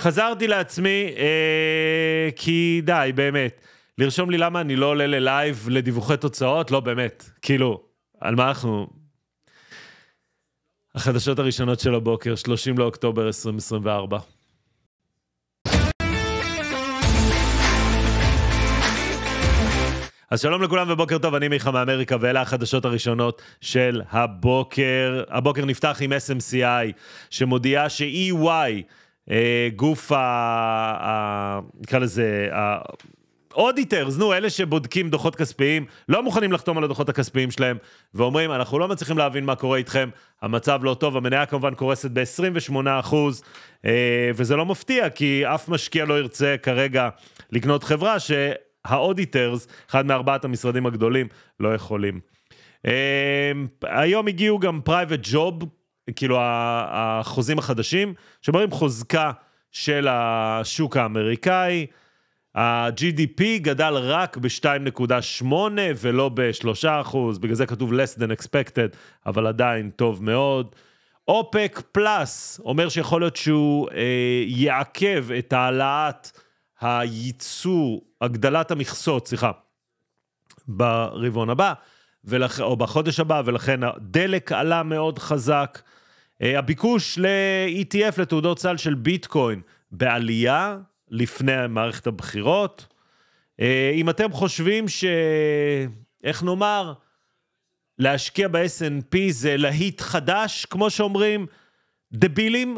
חזרתי לעצמי, אה, כי די, באמת. לרשום לי למה אני לא עולה ללייב לדיווחי תוצאות, לא באמת. כאילו, על מה אנחנו... החדשות הראשונות של הבוקר, 30 לאוקטובר 2024. אז שלום לכולם ובוקר טוב, אני מיכה מאמריקה ואלה החדשות הראשונות של הבוקר. הבוקר נפתח עם SMCI שמודיעה ש-EY אה, גוף ה... נקרא לזה, אודיטרס, נו, אלה שבודקים דוחות כספיים, לא מוכנים לחתום על הדוחות הכספיים שלהם, ואומרים, אנחנו לא מצליחים להבין מה קורה איתכם, המצב לא טוב, המניה כמובן קורסת ב-28%, אה, וזה לא מפתיע, כי אף משקיע לא ירצה כרגע לקנות חברה שהאודיטרס, אחד מארבעת המשרדים הגדולים, לא יכולים. אה, היום הגיעו גם פרייבט ג'וב, כאילו החוזים החדשים, שמראים חוזקה של השוק האמריקאי. ה-GDP גדל רק ב-2.8 ולא ב-3%, בגלל זה כתוב less than expected, אבל עדיין טוב מאוד. אופק פלאס אומר שיכול להיות שהוא אה, יעכב את העלאת הייצוא, הגדלת המכסות, סליחה, ברבעון הבא. ולכ... או בחודש הבא, ולכן הדלק עלה מאוד חזק. אה, הביקוש ל-ETF, לתעודות סל של ביטקוין, בעלייה לפני מערכת הבחירות. אה, אם אתם חושבים ש... איך נאמר? להשקיע ב snp זה להיט חדש, כמו שאומרים, דבילים.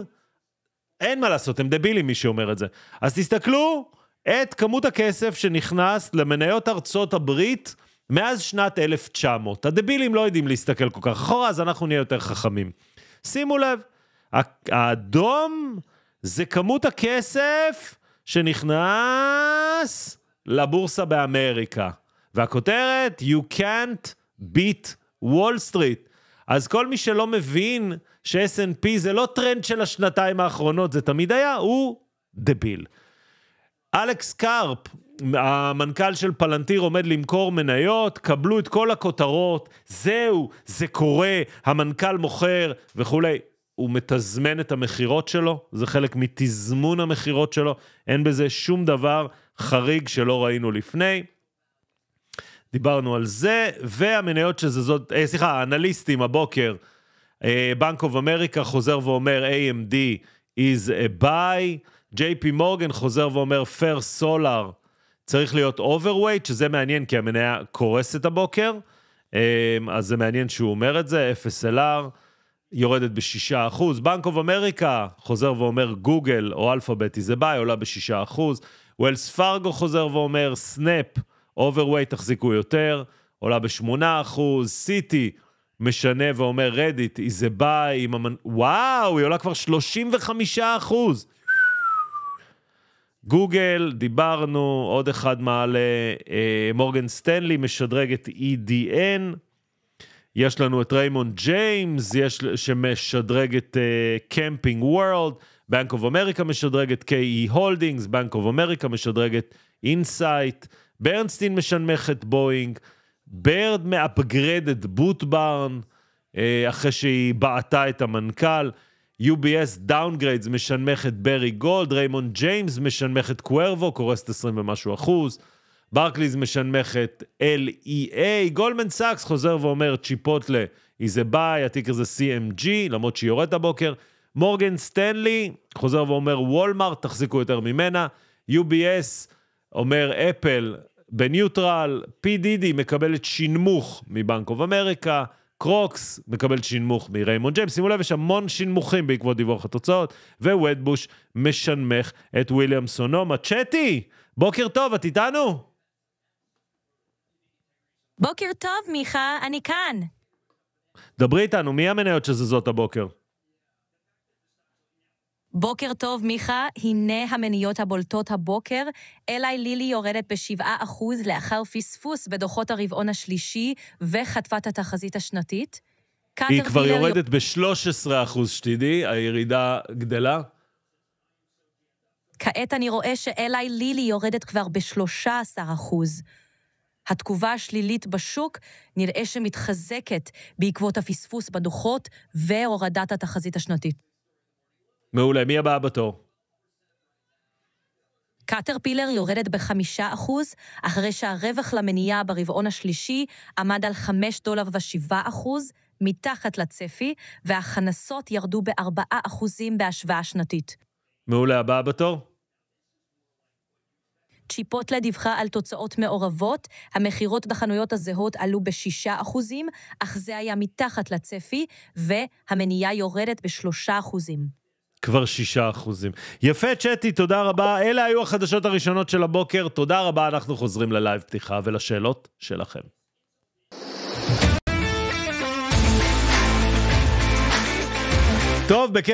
אין מה לעשות, הם דבילים, מי שאומר את זה. אז תסתכלו את כמות הכסף שנכנס למניות ארצות הברית מאז שנת 1900. הדבילים לא יודעים להסתכל כל כך אחורה, אז אנחנו נהיה יותר חכמים. שימו לב, האדום זה כמות הכסף שנכנס לבורסה באמריקה. והכותרת, You can't beat Wall Street. אז כל מי שלא מבין ש snp זה לא טרנד של השנתיים האחרונות, זה תמיד היה, הוא דביל. אלכס קארפ, המנכ"ל של פלנטיר עומד למכור מניות, קבלו את כל הכותרות, זהו, זה קורה, המנכ"ל מוכר וכולי. הוא מתזמן את המכירות שלו, זה חלק מתזמון המכירות שלו, אין בזה שום דבר חריג שלא ראינו לפני. דיברנו על זה, והמניות זאת, אה, סליחה, האנליסטים הבוקר, בנק אוף אמריקה חוזר ואומר AMD is a buy, JP מורגן חוזר ואומר Fair Solar צריך להיות אוברווייט, שזה מעניין כי המניה קורסת הבוקר, אמ, אז זה מעניין שהוא אומר את זה, 0LR, יורדת ב-6%. בנק אוף אמריקה, חוזר ואומר גוגל או אלפאבית איזה ביי, עולה ב-6%. ווילס פארגו חוזר ואומר, סנאפ, אוברווייט תחזיקו יותר, עולה ב-8%. סיטי משנה ואומר, רדיט איזה ביי, המנ... וואו, היא עולה כבר 35%. גוגל, דיברנו, עוד אחד מעלה, אה, מורגן סטנלי משדרג את EDN, יש לנו את ריימונד ג'יימס, יש, שמשדרג את קמפינג וורלד, בנק אוף אמריקה משדרג את KE הולדינגס, בנק אוף אמריקה משדרג את אינסייט, ברנסטין משנמך את בואינג, ברד מאפגרד את בוטברן, אחרי שהיא בעטה את המנכ"ל. UBS דאונגריידס משנמך את ברי גולד, ריימון ג'יימס משנמך את קוורבו, קורסת 20 ומשהו אחוז, ברקליז משנמך את LEA, גולדמן סאקס חוזר ואומר צ'יפוטלה is a buy, הטיקר זה CMG, למרות שהיא יורדת הבוקר, מורגן סטנלי חוזר ואומר וולמארט, תחזיקו יותר ממנה, UBS אומר אפל בניוטרל, PDD מקבלת שינמוך מבנק אוף אמריקה, קרוקס מקבל שינמוך מריימון ג'יימס, שימו לב, יש המון שינמוכים בעקבות דיווח התוצאות, ווודבוש משנמך את וויליאם סונומה. צ'טי, בוקר טוב, את איתנו? בוקר טוב, מיכה, אני כאן. דברי איתנו, מי המניות שזזות הבוקר? בוקר טוב, מיכה. הנה המניות הבולטות הבוקר. אליי לילי יורדת ב-7% לאחר פספוס בדוחות הרבעון השלישי וחטפה את התחזית השנתית. היא כבר יורדת ב-13%, שתדעי, הירידה גדלה. כעת אני רואה שאליי לילי יורדת כבר ב-13%. התגובה השלילית בשוק נראה שמתחזקת בעקבות הפספוס בדוחות והורדת התחזית השנתית. מעולה, מי הבאה בתור? קטרפילר יורדת בחמישה אחוז, אחרי שהרווח למניעה ברבעון השלישי עמד על חמש דולר ושבעה אחוז, מתחת לצפי, וההכנסות ירדו בארבעה אחוזים בהשוואה שנתית. מעולה, הבאה בתור? צ'יפוטלה דיווחה על תוצאות מעורבות, המכירות בחנויות הזהות עלו ב-6%, אך זה היה מתחת לצפי, והמניעה יורדת ב-3%. כבר שישה אחוזים. יפה, צ'טי, תודה רבה. אלה היו החדשות הראשונות של הבוקר. תודה רבה, אנחנו חוזרים ללייב פתיחה ולשאלות שלכם. טוב, בקצב...